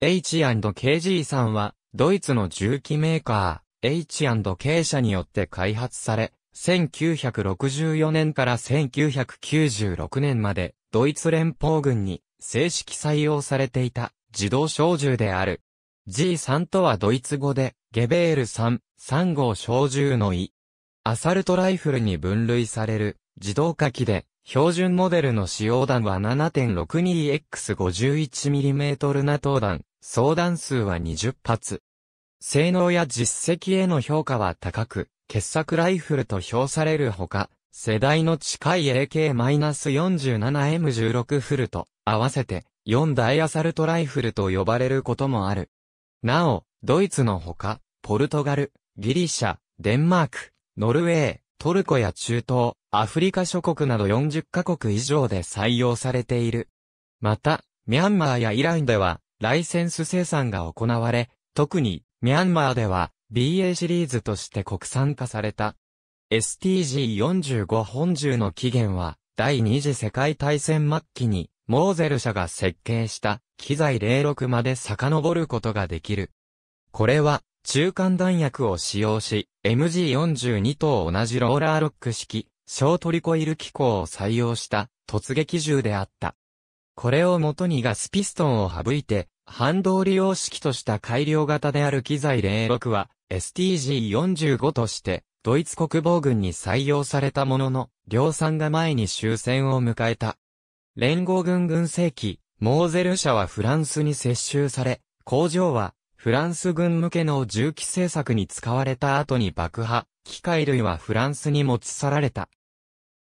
H&KG さんは、ドイツの重機メーカー、H&K 社によって開発され、1964年から1996年まで、ドイツ連邦軍に正式採用されていた自動小銃である。G3 とはドイツ語で、ゲベール3、3号小銃の意。アサルトライフルに分類される、自動火器で、標準モデルの使用弾は 7.62X51mm ナトウ弾、相談数は20発。性能や実績への評価は高く、傑作ライフルと評されるほか、世代の近い AK-47M16 フルと合わせて4大アサルトライフルと呼ばれることもある。なお、ドイツのほか、ポルトガル、ギリシャ、デンマーク、ノルウェー、トルコや中東、アフリカ諸国など40カ国以上で採用されている。また、ミャンマーやイランでは、ライセンス生産が行われ、特にミャンマーでは BA シリーズとして国産化された。STG45 本銃の起源は、第二次世界大戦末期に、モーゼル社が設計した機材06まで遡ることができる。これは、中間弾薬を使用し、MG42 と同じローラーロック式、小トリコイル機構を採用した突撃銃であった。これをもとにガスピストンを省いて、反動利用式とした改良型である機材06は STG45 として、ドイツ国防軍に採用されたものの、量産が前に終戦を迎えた。連合軍軍政機、モーゼル社はフランスに接収され、工場はフランス軍向けの銃器製作に使われた後に爆破、機械類はフランスに持ち去られた。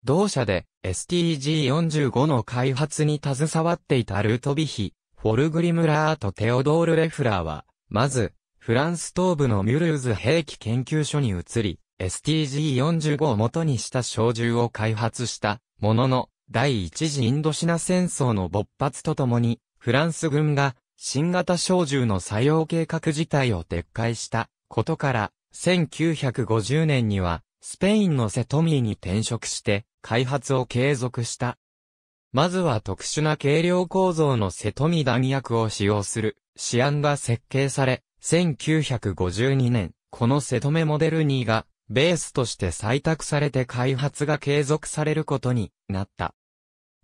同社で STG45 の開発に携わっていたルートビヒ、フォルグリムラーとテオドール・レフラーは、まず、フランス東部のミュルーズ兵器研究所に移り、STG45 を元にした小銃を開発したものの、第一次インドシナ戦争の勃発とともに、フランス軍が新型小銃の採用計画自体を撤回したことから、1950年にはスペインのセトミーに転職して、開発を継続した。まずは特殊な軽量構造の瀬戸見弾薬を使用する、試案が設計され、1952年、この瀬戸目モデル2が、ベースとして採択されて開発が継続されることになった。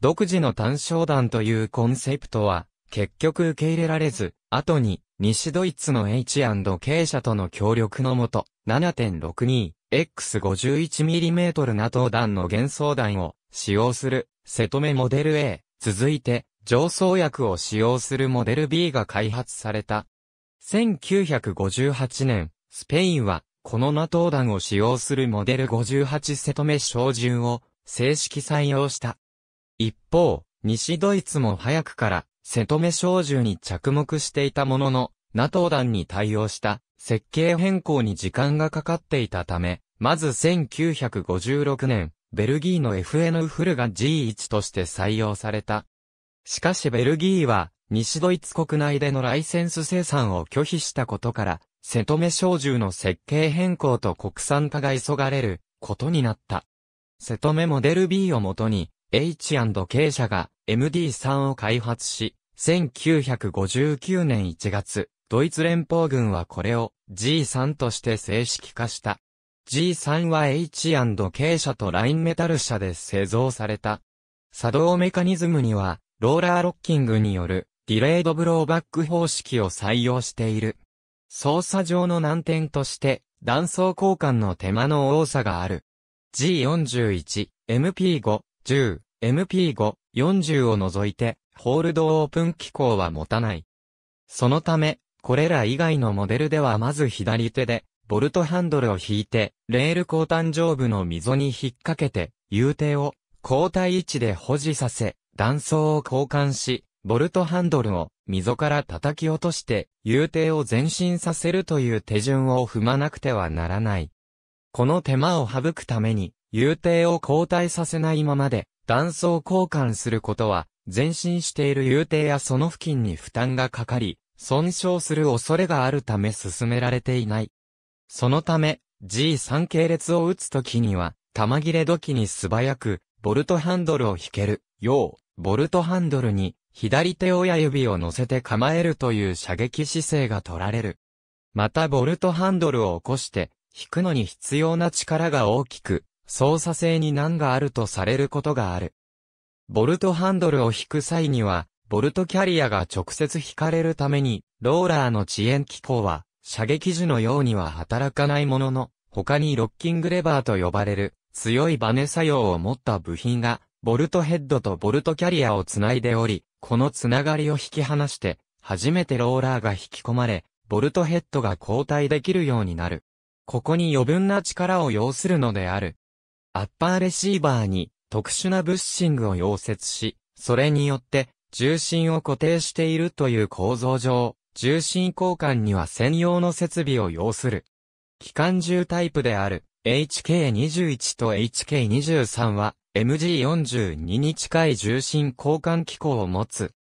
独自の単焦弾というコンセプトは、結局受け入れられず、後に、西ドイツの H&K 社との協力のもと、7.62 X51mm な灯弾の幻想弾を使用する瀬戸目モデル A、続いて上層薬を使用するモデル B が開発された。1958年、スペインはこのナトー弾を使用するモデル58瀬戸目照準を正式採用した。一方、西ドイツも早くから瀬戸目照準に着目していたものの、NATO 団に対応した設計変更に時間がかかっていたため、まず1956年、ベルギーの FN フルが G1 として採用された。しかしベルギーは、西ドイツ国内でのライセンス生産を拒否したことから、瀬戸目小銃の設計変更と国産化が急がれることになった。瀬戸目モデル B をもとに、H&K 社が MD3 を開発し、1959年1月、ドイツ連邦軍はこれを G3 として正式化した。G3 は H&K 車とラインメタル車で製造された。作動メカニズムには、ローラーロッキングによるディレイドブローバック方式を採用している。操作上の難点として、断層交換の手間の多さがある。G41、MP5、10、MP5、40を除いて、ホールドオープン機構は持たない。そのため、これら以外のモデルではまず左手で、ボルトハンドルを引いて、レール後端上部の溝に引っ掛けて、U 手を交代位置で保持させ、断層を交換し、ボルトハンドルを溝から叩き落として、U 手を前進させるという手順を踏まなくてはならない。この手間を省くために、U 手を交代させないままで、断層交換することは、前進している U 手やその付近に負担がかかり、損傷する恐れがあるため進められていない。そのため、G3 系列を打つときには、玉切れ時に素早く、ボルトハンドルを引ける、よう、ボルトハンドルに、左手親指を乗せて構えるという射撃姿勢が取られる。またボルトハンドルを起こして、引くのに必要な力が大きく、操作性に難があるとされることがある。ボルトハンドルを引く際には、ボルトキャリアが直接引かれるために、ローラーの遅延機構は、射撃時のようには働かないものの、他にロッキングレバーと呼ばれる、強いバネ作用を持った部品が、ボルトヘッドとボルトキャリアをつないでおり、このつながりを引き離して、初めてローラーが引き込まれ、ボルトヘッドが交代できるようになる。ここに余分な力を要するのである。アッパーレシーバーに特殊なブッシングを溶接し、それによって重心を固定しているという構造上、重心交換には専用の設備を要する。機関銃タイプである HK21 と HK23 は MG42 に近い重心交換機構を持つ。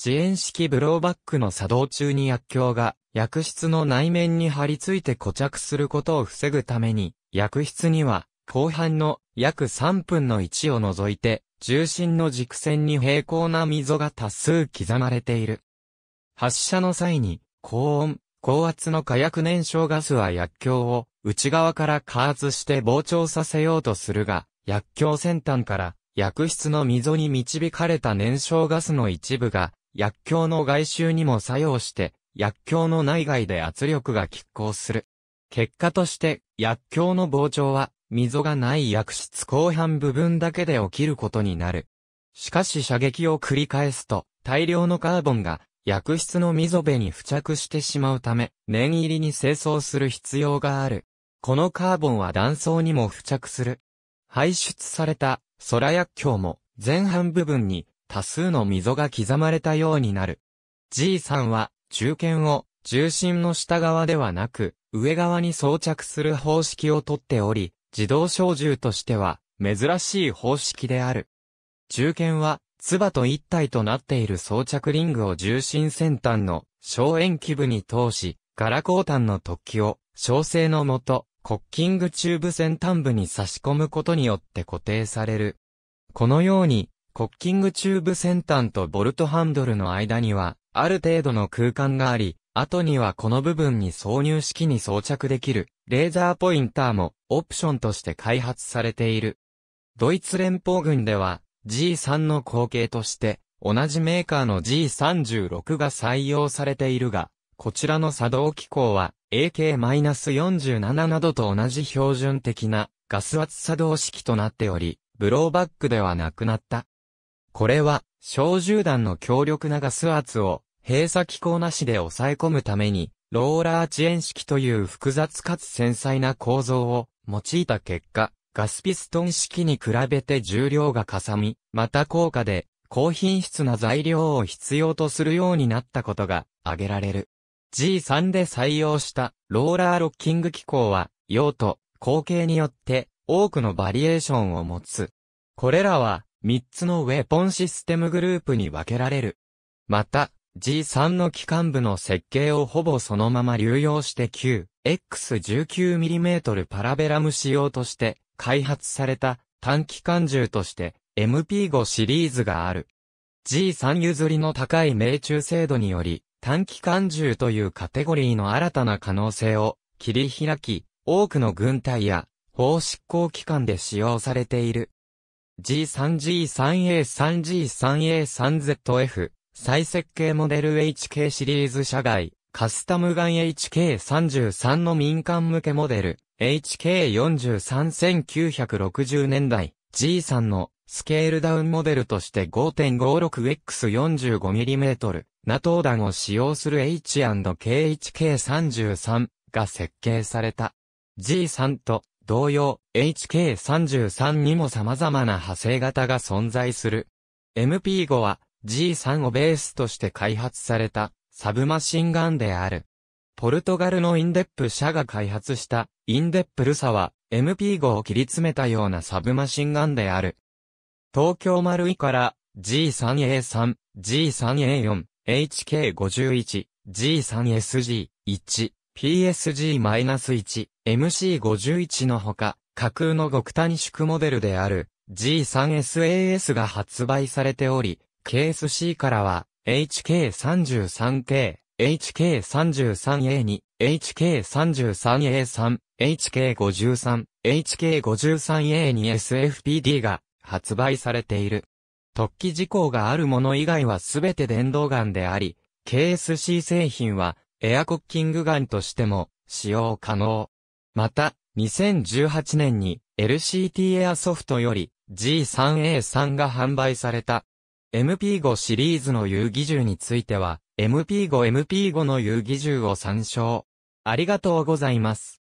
遅延式ブローバックの作動中に薬莢が薬室の内面に張り付いて固着することを防ぐために、薬室には後半の約3分の1を除いて重心の軸線に平行な溝が多数刻まれている。発射の際に、高温、高圧の火薬燃焼ガスは薬莢を内側から加圧して膨張させようとするが、薬莢先端から薬室の溝に導かれた燃焼ガスの一部が薬莢の外周にも作用して薬莢の内外で圧力が拮抗する。結果として薬莢の膨張は溝がない薬室後半部分だけで起きることになる。しかし射撃を繰り返すと、大量のカーボンが薬室の溝辺に付着してしまうため、念入りに清掃する必要がある。このカーボンは断層にも付着する。排出された空薬莢も前半部分に多数の溝が刻まれたようになる。G さんは中堅を重心の下側ではなく上側に装着する方式をとっており、自動小銃としては、珍しい方式である。銃剣は、ツバと一体となっている装着リングを重心先端の小円基部に通し、ガラタンの突起を、小正のもと、コッキングチューブ先端部に差し込むことによって固定される。このように、コッキングチューブ先端とボルトハンドルの間には、ある程度の空間があり、後にはこの部分に挿入式に装着できる、レーザーポインターもオプションとして開発されている。ドイツ連邦軍では G3 の後継として、同じメーカーの G36 が採用されているが、こちらの作動機構は AK-47 などと同じ標準的なガス圧作動式となっており、ブローバックではなくなった。これは、小銃弾の強力なガス圧を閉鎖機構なしで抑え込むために、ローラー遅延式という複雑かつ繊細な構造を用いた結果、ガスピストン式に比べて重量がかさみ、また高価で、高品質な材料を必要とするようになったことが挙げられる。G3 で採用したローラーロッキング機構は、用途、後継によって多くのバリエーションを持つ。これらは3つのウェポンシステムグループに分けられる。また、G3 の機関部の設計をほぼそのまま流用して 9X19mm パラベラム仕様として開発された短機関銃として MP5 シリーズがある。G3 譲りの高い命中精度により短機関銃というカテゴリーの新たな可能性を切り開き、多くの軍隊や法執行機関で使用されている。G3G3A3G3A3ZF 再設計モデル HK シリーズ社外、カスタムガン HK33 の民間向けモデル、HK43960 年代、G さんのスケールダウンモデルとして 5.56X45mm、ナトー弾を使用する H&KHK33 が設計された。G3 と同様、HK33 にも様々な派生型が存在する。MP5 は G3 をベースとして開発されたサブマシンガンである。ポルトガルのインデップ社が開発したインデップルサは MP5 を切り詰めたようなサブマシンガンである。東京丸井から G3A3、G3A4、HK51、G3SG1、PSG-1、MC51 のほか、架空の極端縮モデルである G3SAS が発売されており、KSC からは、HK33K、HK33A に、HK33A3、HK53、HK53A に SFPD が発売されている。突起事項があるもの以外はすべて電動ガンであり、KSC 製品はエアコッキングガンとしても使用可能。また、2018年に LCT エアソフトより G3A3 が販売された。MP5 シリーズの遊戯銃については、MP5MP5 の遊戯銃を参照。ありがとうございます。